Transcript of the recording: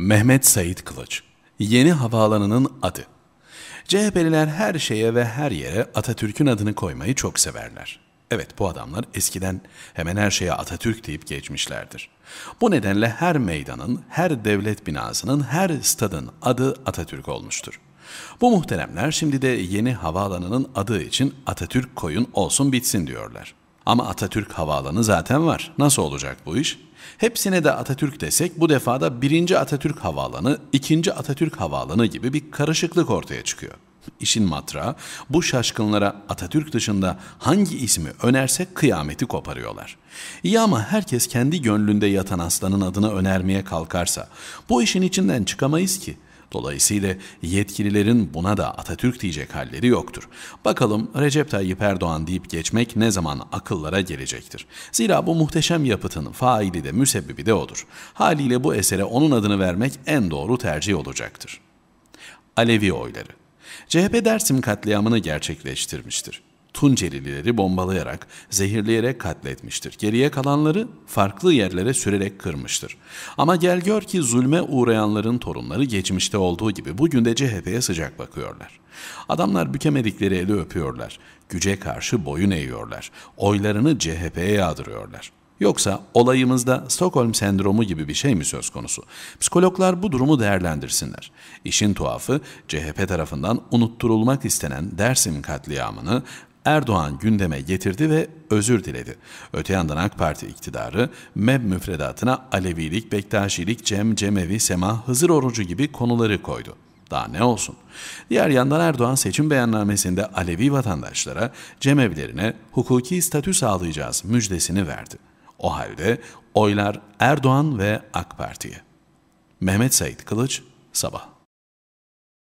Mehmet Said Kılıç. Yeni havaalanının adı. CHP'liler her şeye ve her yere Atatürk'ün adını koymayı çok severler. Evet bu adamlar eskiden hemen her şeye Atatürk deyip geçmişlerdir. Bu nedenle her meydanın, her devlet binasının, her stadın adı Atatürk olmuştur. Bu muhteremler şimdi de yeni havaalanının adı için Atatürk koyun olsun bitsin diyorlar. Ama Atatürk havaalanı zaten var. Nasıl olacak bu iş? Hepsine de Atatürk desek bu defada birinci Atatürk havaalanı, ikinci Atatürk havaalanı gibi bir karışıklık ortaya çıkıyor. İşin matrağı bu şaşkınlara Atatürk dışında hangi ismi önerse kıyameti koparıyorlar. İyi ama herkes kendi gönlünde yatan aslanın adını önermeye kalkarsa bu işin içinden çıkamayız ki.'' Dolayısıyla yetkililerin buna da Atatürk diyecek halleri yoktur. Bakalım Recep Tayyip Erdoğan deyip geçmek ne zaman akıllara gelecektir. Zira bu muhteşem yapıtın faili de müsebbibi de odur. Haliyle bu esere onun adını vermek en doğru tercih olacaktır. Alevi oyları CHP Dersim katliamını gerçekleştirmiştir. Tuncelilileri bombalayarak, zehirleyerek katletmiştir. Geriye kalanları farklı yerlere sürerek kırmıştır. Ama gel gör ki zulme uğrayanların torunları geçmişte olduğu gibi bugün de CHP'ye sıcak bakıyorlar. Adamlar bükemedikleri eli öpüyorlar. Güce karşı boyun eğiyorlar. Oylarını CHP'ye yağdırıyorlar. Yoksa olayımızda Stockholm sendromu gibi bir şey mi söz konusu? Psikologlar bu durumu değerlendirsinler. İşin tuhafı CHP tarafından unutturulmak istenen Dersim katliamını Erdoğan gündeme getirdi ve özür diledi. Öte yandan AK Parti iktidarı MEB müfredatına Alevilik, Bektaşilik, Cem, Cemevi, Sema, Hızır Orucu gibi konuları koydu. Daha ne olsun? Diğer yandan Erdoğan seçim beyannamesinde Alevi vatandaşlara, Cemevilerine hukuki statü sağlayacağız müjdesini verdi. O halde oylar Erdoğan ve AK Parti'ye. Mehmet Said Kılıç, Sabah